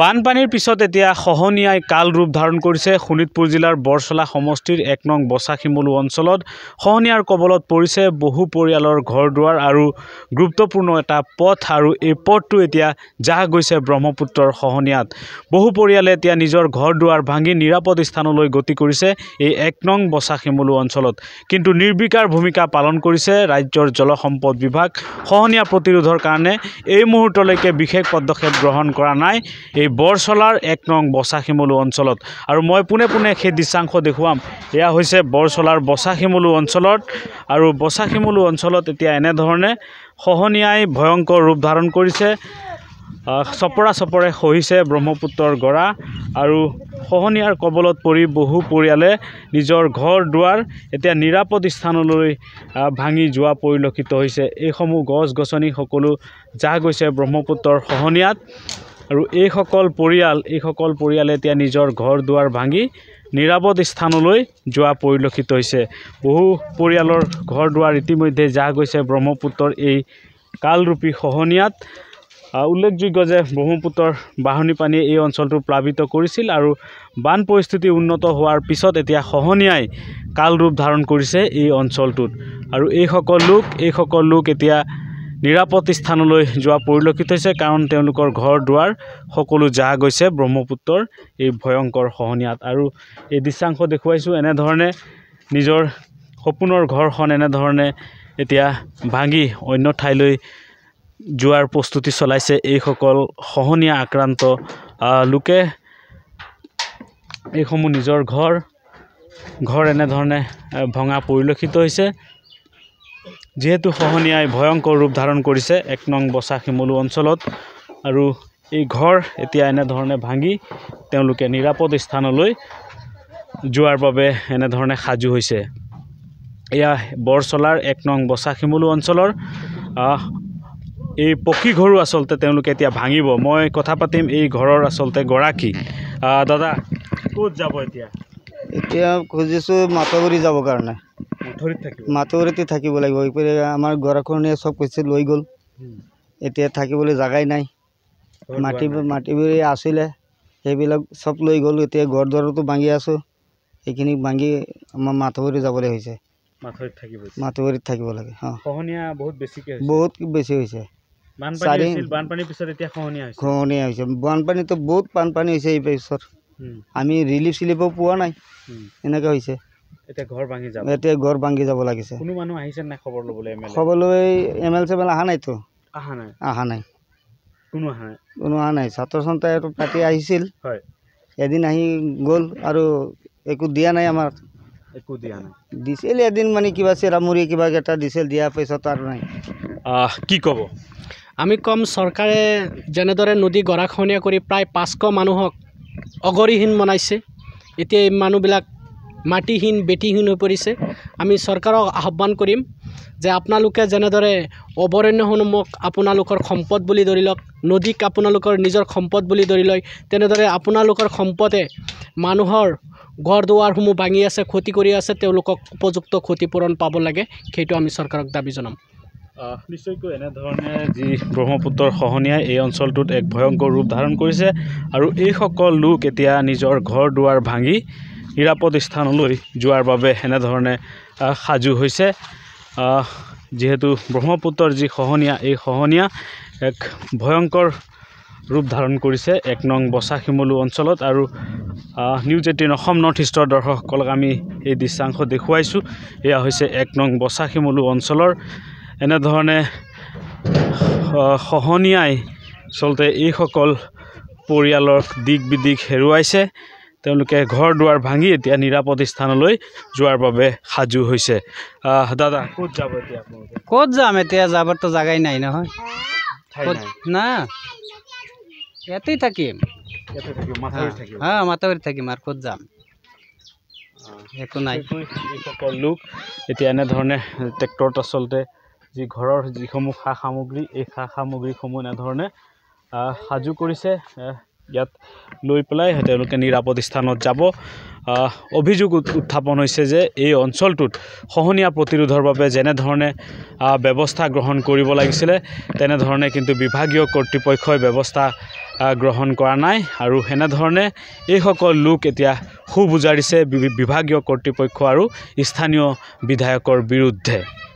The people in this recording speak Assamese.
বানপানীৰ পিছত এতিয়া খহনীয়াই কাল ৰূপ ধাৰণ কৰিছে শোণিতপুৰ জিলাৰ বৰচলা সমষ্টিৰ এক নং বচা শিমলু অঞ্চলত খহনীয়াৰ কবলত পৰিছে বহু পৰিয়ালৰ ঘৰ দুৱাৰ আৰু গুৰুত্বপূৰ্ণ এটা পথ আৰু এই পথটো এতিয়া জাহ গৈছে ব্ৰহ্মপুত্ৰৰ খহনীয়াত বহু পৰিয়ালে এতিয়া নিজৰ ঘৰ দুৱাৰ ভাঙি নিৰাপদ স্থানলৈ গতি কৰিছে এই এক নং বচা শিমলু অঞ্চলত কিন্তু নিৰ্বিকাৰ ভূমিকা পালন কৰিছে ৰাজ্যৰ জলসম্পদ বিভাগ খহনীয়া প্ৰতিৰোধৰ কাৰণে এই মুহূৰ্তলৈকে বিশেষ পদক্ষেপ গ্ৰহণ কৰা নাই বৰচলাৰ এক নং বচা শিমলু অঞ্চলত আৰু মই পোনে পোনে সেই দৃশ্যাংশ দেখুৱাম এয়া হৈছে বৰচলাৰ শিমলু অঞ্চলত আৰু বচা শিমলু অঞ্চলত এতিয়া এনেধৰণে সহনীয়াই ভয়ংকৰ ৰূপ ধাৰণ কৰিছে চপৰা চপৰে সহিছে ব্ৰহ্মপুত্ৰৰ গৰা আৰু সহনীয়াৰ কবলত পৰি বহু পৰিয়ালে নিজৰ ঘৰ দুৱাৰ এতিয়া নিৰাপদ স্থানলৈ ভাঙি যোৱা পৰিলক্ষিত হৈছে এইসমূহ গছ গছনি সকলো যা গৈছে ব্ৰহ্মপুত্ৰৰ সহনীয়াত আৰু এইসকল পৰিয়াল এইসকল পৰিয়ালে এতিয়া নিজৰ ঘৰ দুৱাৰ ভাঙি নিৰাপদ স্থানলৈ যোৱা পৰিলক্ষিত হৈছে বহু পৰিয়ালৰ ঘৰ দুৱাৰ ইতিমধ্যে যা গৈছে ব্ৰহ্মপুত্ৰৰ এই কালৰূপী খহনীয়াত উল্লেখযোগ্য যে ব্ৰহ্মপুত্ৰৰ বাঢ়নী পানীয়ে এই অঞ্চলটো প্লাৱিত কৰিছিল আৰু বান পৰিস্থিতি উন্নত হোৱাৰ পিছত এতিয়া খহনীয়াই কালৰূপ ধাৰণ কৰিছে এই অঞ্চলটোত আৰু এইসকল লোক এইসকল লোক এতিয়া নিৰাপদ স্থানলৈ যোৱা পৰিলক্ষিত হৈছে কাৰণ তেওঁলোকৰ ঘৰ দুৱাৰ সকলো যা গৈছে ব্ৰহ্মপুত্ৰৰ এই ভয়ংকৰ খহনীয়াত আৰু এই দৃশ্যাংশ দেখুৱাইছোঁ এনেধৰণে নিজৰ সপোনৰ ঘৰখন এনেধৰণে এতিয়া ভাঙি অন্য ঠাইলৈ যোৱাৰ প্ৰস্তুতি চলাইছে এইসকল খহনীয়া আক্ৰান্ত লোকে এইসমূহ নিজৰ ঘৰ ঘৰ এনেধৰণে ভঙা পৰিলক্ষিত হৈছে যিহেতু খহনীয়াই ভয়ংকৰ ৰূপ ধাৰণ কৰিছে এক নং বচা শিমলু অঞ্চলত আৰু এই ঘৰ এতিয়া এনেধৰণে ভাঙি তেওঁলোকে নিৰাপদ স্থানলৈ যোৱাৰ বাবে এনেধৰণে সাজু হৈছে এয়া বৰচলাৰ এক নং বচা শিমলু অঞ্চলৰ এই পকীঘৰো আচলতে তেওঁলোকে এতিয়া ভাঙিব মই কথা পাতিম এই ঘৰৰ আচলতে গৰাকী দাদা ক'ত যাব এতিয়া এতিয়া খুজিছোঁ মাথাগুৰি যাবৰ কাৰণে মাটৰিতে থাকিব লাগিব ইপিনে আমাৰ গৰাখনে চব কৈছে লৈ গ'ল এতিয়া থাকিবলৈ জাগাই নাই মাটি মাটিবোৰ আছিলে সেইবিলাক চব লৈ গ'ল এতিয়া গড় দুৱাৰতো ভাঙি আছোঁ সেইখিনি ভাঙি আমাৰ মাথৰি যাবলৈ হৈছে মাথোবাৰীত থাকিব লাগে বহুত বেছি হৈছে খহনীয়া হৈছে বানপানীতো বহুত বানপানী হৈছে এই এইবছৰ আমি ৰিলিফ চিলিফো পোৱা নাই এনেকৈ হৈছে এতিয়া ঘৰ ভাঙি যাব লাগিছে কোনো মানুহ আহিছে নাই খবৰ ল'বলৈ খবৰলৈ M L C M L অহা নাইতো অহা নাই অহা নাই কোনো অহা নাই কোনো অহা নাই ছাত্ৰ সন্থাইতো পাতি আহিছিল হয় এদিন আহি গ'ল আৰু একো দিয়া নাই আমাৰ একো দিয়া নাই দিছিল এদিন মানে কিবা চেৰামুৰি কিবা এটা দিছিল দিয়াৰ পিছত আৰু নাই কি ক'ব আমি কম চৰকাৰে যেনেদৰে নদী গৰাখহনীয়া কৰি প্ৰায় পাঁচশ মানুহক অগৰিহীন বনাইছে এতিয়া এই মানুহবিলাক মাটিহীন বেটিহীন হৈ পৰিছে আমি চৰকাৰক আহ্বান কৰিম যে আপোনালোকে যেনেদৰে অভয়াৰণ্যসমূহক আপোনালোকৰ সম্পদ বুলি ধৰি লওক নদীক আপোনালোকৰ নিজৰ সম্পদ বুলি ধৰি লয় তেনেদৰে আপোনালোকৰ সম্পদে মানুহৰ ঘৰ দুৱাৰসমূহ ভাঙি আছে ক্ষতি কৰি আছে তেওঁলোকক উপযুক্ত ক্ষতিপূৰণ পাব লাগে সেইটো আমি চৰকাৰক দাবী জনাম নিশ্চয়কৈ এনেধৰণে যি ব্ৰহ্মপুত্ৰৰ খহনীয়াই এই অঞ্চলটোত এক ভয়ংকৰ ৰূপ ধাৰণ কৰিছে আৰু এইসকল লোক এতিয়া নিজৰ ঘৰ দুৱাৰ ভাঙি নিৰাপদ স্থানলৈ যোৱাৰ বাবে এনেধৰণে সাজু হৈছে যিহেতু ব্ৰহ্মপুত্ৰৰ যি খহনীয়া এই খহনীয়া এক ভয়ংকৰ ৰূপ ধাৰণ কৰিছে এক নং বচা শিমলু অঞ্চলত আৰু নিউজ এইটিন অসম নৰ্থ ইষ্টৰ দৰ্শকসকলক আমি এই দৃশ্যাংশ দেখুৱাইছোঁ এয়া হৈছে এক নং বচা শিমলু অঞ্চলৰ এনেধৰণে খহনীয়াই আচলতে এইসকল পৰিয়ালক দিক বিদিক হেৰুৱাইছে তেওঁলোকে ঘৰ দুৱাৰ ভাঙি এতিয়া নিৰাপদ স্থানলৈ যোৱাৰ বাবে সাজু হৈছে দাদা ক'ত যাব এতিয়া ক'ত যাম এতিয়া যাবতো জাগাই নাই নহয় না ইয়াতেই থাকিম হ্যাঁ মাতাবাড়ি থাকিম আর কত যাম একো নাই সকল লোক এতিয়া এনেধৰণে ট্ৰেক্টৰত আচলতে যি ঘৰৰ যিসমূহ সা সামগ্ৰী এই সা সামগ্ৰীসমূহ এনেধৰণে সাজু কৰিছে ইয়াত লৈ পেলাই তেওঁলোকে নিৰাপদ স্থানত যাব অভিযোগ উত্থাপন হৈছে যে এই অঞ্চলটোত খহনীয়া প্ৰতিৰোধৰ বাবে যেনেধৰণে ব্যৱস্থা গ্ৰহণ কৰিব লাগিছিলে তেনেধৰণে কিন্তু বিভাগীয় কৰ্তৃপক্ষই ব্যৱস্থা গ্ৰহণ কৰা নাই আৰু সেনেধৰণে এইসকল লোক এতিয়া সু বুজাৰিছে বিভাগীয় কৰ্তৃপক্ষ আৰু স্থানীয় বিধায়কৰ বিৰুদ্ধে